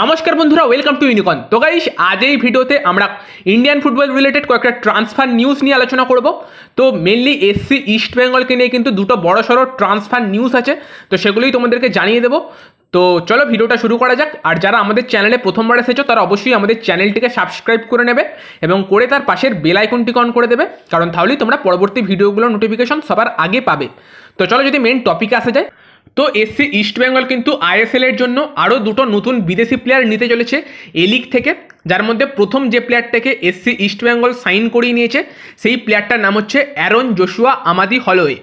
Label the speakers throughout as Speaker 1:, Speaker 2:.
Speaker 1: নমস্কার বন্ধুরা welcome to ইউনিকন তো গাইস আজ এই ভিডিওতে আমরা ইন্ডিয়ান ফুটবল রিলেটেড কয়েকটা ট্রান্সফার নিউজ নিয়ে আলোচনা করব তো মেনলি এসসি ইস্ট বেঙ্গলকে নিয়ে কিন্তু দুটো বড় সড়ো ট্রান্সফার নিউজ আছে তো সেগুলোই তোমাদেরকে জানিয়ে দেবো তো চলো ভিডিওটা শুরু করা যাক আর যারা আমাদের চ্যানেলে প্রথমবার এসেছো তারা অবশ্যই আমাদের চ্যানেলটিকে সাবস্ক্রাইব করে নেবে এবং করে তার পাশের বেল আইকনটিকে অন করে দেবে কারণ তাহলেই তোমরা পরবর্তী ভিডিওগুলোর নোটিফিকেশন সবার আগে পাবে তো চলো যদি মেন টপিকে আসা যায় তো এসসি ইস্টবেঙ্গল কিন্তু আইএসএল এর জন্য আরও দুটো নতুন বিদেশি প্লেয়ার নিতে চলেছে এ লিগ থেকে যার মধ্যে প্রথম যে প্লেয়ারটাকে এসসি ইস্টবেঙ্গল সাইন করিয়ে নিয়েছে সেই প্লেয়ারটার নাম হচ্ছে অ্যারন জোশুয়া আমাদি হলওয়ে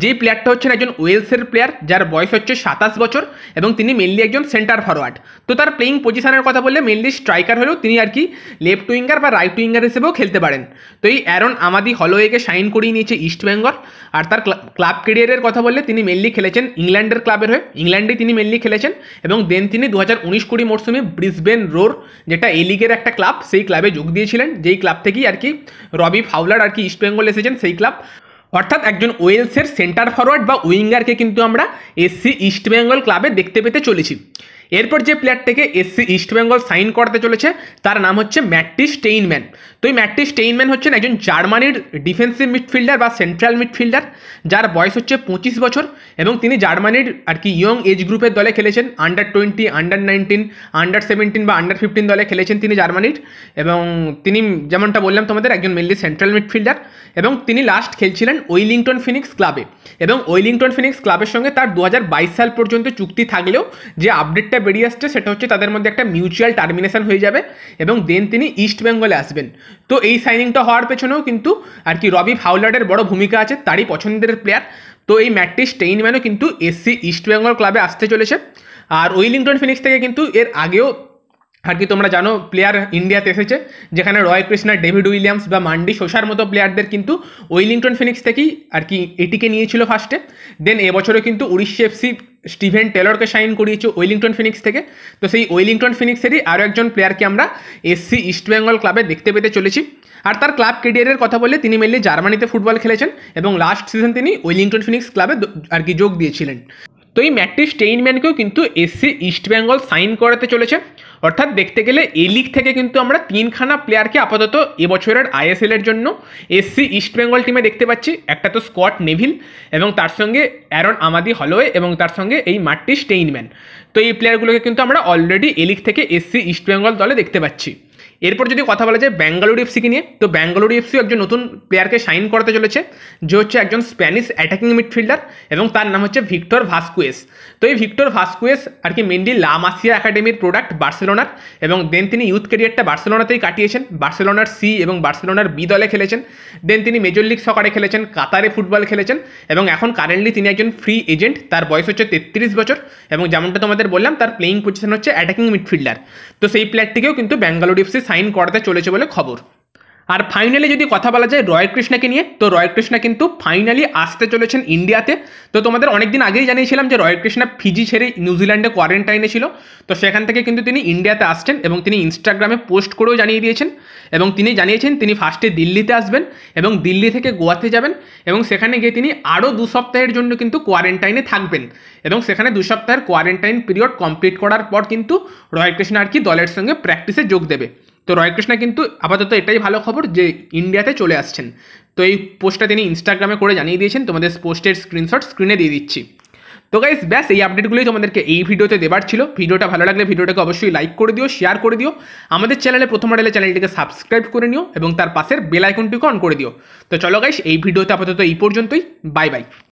Speaker 1: যেই প্লেয়ারটা হচ্ছেন একজন ওয়েলসের প্লেয়ার যার বয়স হচ্ছে সাতাশ বছর এবং তিনি মেনলি একজন সেন্টার ফরওয়ার্ড তো তার প্লেইং পজিশনের কথা বললে মেনলি স্ট্রাইকার হলেও তিনি আর কি লেফট উইঙ্গার বা রাইট উইঙ্গার হিসেবেও খেলতে পারেন তো এই অ্যারন আমাদি হলওয়েকে সাইন করিয়ে নিয়েছে ইস্টবেঙ্গল আর তার ক্লাব কেরিয়ারের কথা বললে তিনি মেনলি খেলেছেন ইংল্যান্ডের ক্লাবের হয়ে ইংল্যান্ডে তিনি মেনলি খেলেছেন এবং দেন তিনি দু হাজার উনিশ কুড়ি মরশুমে ব্রিসবেন রোর যেটা এলিগের ইংল্যান্ডের একটা ক্লাব সেই ক্লাবে যোগ দিয়েছিলেন যেই ক্লাব থেকেই আর কি রবি ফাউলার আর কি ইস্টবেঙ্গল এসেছেন সেই ক্লাব অর্থাৎ একজন ওয়েলসের সেন্টার ফরওয়ার্ড বা উইঙ্গারকে কিন্তু আমরা এসসি ইস্টবেঙ্গল ক্লাবে দেখতে পেতে চলেছি এরপর যে প্লেয়ারটাকে এসসি ইস্টবেঙ্গল সাইন করতে চলেছে তার নাম হচ্ছে ম্যাট্টি স্টেইনম্যান তো এই ম্যাট্টি স্টেইনম্যান হচ্ছেন একজন জার্মানির ডিফেন্সিভ মিডফিল্ডার বা সেন্ট্রাল মিডফিল্ডার যার বয়স হচ্ছে পঁচিশ বছর এবং তিনি জার্মানির আর কি ইয়ং এজ গ্রুপের দলে খেলেছেন under twenty under nineteen under seventeen বা আন্ডার ফিফটিন দলে খেলেছেন তিনি জার্মানির এবং তিনি যেমনটা বললাম তোমাদের একজন মেনলি সেন্ট্রাল মিডফিল্ডার এবং তিনি লাস্ট খেলছিলেন ওয়েলিংটন ফিনিক্স ক্লাবে এবং ওয়েলিংটন ফিনিক্স ক্লাবের সঙ্গে তার দু সাল পর্যন্ত চুক্তি থাকলেও যে আপডেটটা যেটা বেরিয়ে আসছে সেটা হচ্ছে তাদের মধ্যে একটা মিউচুয়াল টার্মিনেশন হয়ে যাবে এবং দেন তিনি ইস্ট বেঙ্গলে আসবেন তো এই সাইনিংটা হওয়ার পেছনেও কিন্তু আর কি রবি ফাউলারের বড় ভূমিকা আছে তারই পছন্দের প্লেয়ার তো এই ম্যাটটি স্টেইনম্যানও কিন্তু এসসি ইস্ট বেঙ্গল ক্লাবে আসতে চলেছে আর উইলিংটন ফিনিক্স থেকে কিন্তু এর আগেও আর কি তোমরা জানো প্লেয়ার ইন্ডিয়াতে এসেছে যেখানে রয় কৃষ্ণা ডেভিড উইলিয়ামস বা মান্ডি শোষার মতো প্লেয়ারদের কিন্তু ওয়েলিংটন ফিনিক্স থেকেই আর কি এটিকে নিয়েছিল ফার্স্টে দেন এবছরও কিন্তু উড়িষ্যা এফসি স্টিভেন টেলরকে সাইন করিয়েছে ওয়েলিংটন ফিনিক্স থেকে তো সেই ওয়েলিংটন ফিনিক্সেরই আরও একজন প্লেয়ারকে আমরা এসসি ইস্টবেঙ্গল ক্লাবে দেখতে পেতে চলেছি আর তার ক্লাব কেরিয়ারের কথা বললে তিনি মেনলি জার্মানিতে ফুটবল খেলেছেন এবং লাস্ট সিজন তিনি ওয়েলিংটন ফিনিক্স ক্লাবে আর কি যোগ দিয়েছিলেন তো এই ম্যাটটি স্টেইনম্যানকেও কিন্তু এসসি ইস্টবেঙ্গল সাইন করাতে চলেছে অর্থাৎ দেখতে গেলে এ লিগ থেকে কিন্তু আমরা তিনখানা প্লেয়ারকে আপাতত এবছরের আইএসএলের জন্য এসসি ইস্ট বেঙ্গল টিমে দেখতে পাচ্ছি একটা তো স্কট নেভিল এবং তার সঙ্গে অ্যারন আমাদি হলওয়ে এবং তার সঙ্গে এই মার্টি স্টেইনম্যান তো এই প্লেয়ারগুলোকে কিন্তু আমরা অলরেডি এ লিগ থেকে এসসি ইস্ট বেঙ্গল দলে দেখতে পাচ্ছি এরপর যদি কথা বলা যায় ব্যাঙ্গালুরু এফসিকে নিয়ে তো ব্যাঙ্গালুরু এফসি একজন নতুন প্লেয়ারকে সাইন করতে চলেছে যে হচ্ছে একজন স্প্যানিশ অ্যাটাকিং মিডফিল্ডার এবং তার নাম হচ্ছে ভিক্টর ভাস্কুয়েস তো এই ভিক্টর ভাস্কুয়েস আর কি মেনলি লা মাসিয়া একাডেমির প্রোডাক্ট বার্সেলোনার এবং দেন তিনি ইউথ ক্যারিয়ারটা বার্সেলোনাতেই কাটিয়েছেন বার্সেলোনার সি এবং বার্সেলোনার বি দলে খেলেছেন দেন তিনি মেজর লিগ সকারে খেলেছেন কাতারে ফুটবল খেলেছেন এবং এখন কারেন্টলি তিনি একজন ফ্রি এজেন্ট তার বয়স হচ্ছে তেত্রিশ বছর এবং যেমনটা তোমাদের বললাম তার প্লেয়িং পজিশন হচ্ছে অ্যাটাকিং মিডফিল্ডার তো সেই প্লেয়ারটিকেও কিন্তু ব্যাঙ্গালোর এফসি সাইন করাতে চলেছে বলে খবর আর ফাইনালি যদি কথা বলা যায় রয় কৃষ্ণাকে নিয়ে তো রয় কৃষ্ণা কিন্তু ফাইনালি আসতে চলেছেন ইন্ডিয়াতে তো তোমাদের অনেকদিন আগেই জানিয়েছিলাম যে রয় কৃষ্ণা ফিজি ছেড়ে নিউজিল্যান্ডে কোয়ারেন্টাইনে ছিল তো সেখান থেকে কিন্তু তিনি ইন্ডিয়াতে আসছেন এবং তিনি ইনস্টাগ্রামে পোস্ট করেও জানিয়ে দিয়েছেন এবং তিনি জানিয়েছেন তিনি ফার্স্টে দিল্লিতে আসবেন এবং দিল্লি থেকে গোয়াতে যাবেন এবং সেখানে গিয়ে তিনি আরও দু সপ্তাহের জন্য কিন্তু কোয়ারেন্টাইনে থাকবেন এবং সেখানে দু সপ্তাহের কোয়ারেন্টাইন পিরিয়ড কমপ্লিট করার পর কিন্তু রয় কৃষ্ণা আর কি দলের সঙ্গে প্র্যাকটিসে যোগ দেবে তো রয় কৃষ্ণা কিন্তু আপাতত এটাই ভালো খবর যে ইন্ডিয়াতে চলে আসছেন তো এই পোস্টটা তিনি ইনস্টাগ্রামে করে জানিয়ে দিয়েছেন তোমাদের পোস্টের স্ক্রিনশট স্ক্রিনে দিয়ে দিচ্ছি তো গাইস ব্যাস এই আপডেটগুলোই তোমাদেরকে এই ভিডিওতে দেবার ছিল ভিডিওটা ভালো লাগলে ভিডিওটাকে অবশ্যই লাইক করে দিও শেয়ার করে দিও আমাদের চ্যানেলে প্রথম আড়ালে চ্যানেলটিকে সাবস্ক্রাইব করে নিও এবং তার পাশের বেল আইকনটিকে অন করে দিও তো চলো গাইস এই ভিডিওতে আপাতত এই পর্যন্তই বাই বাই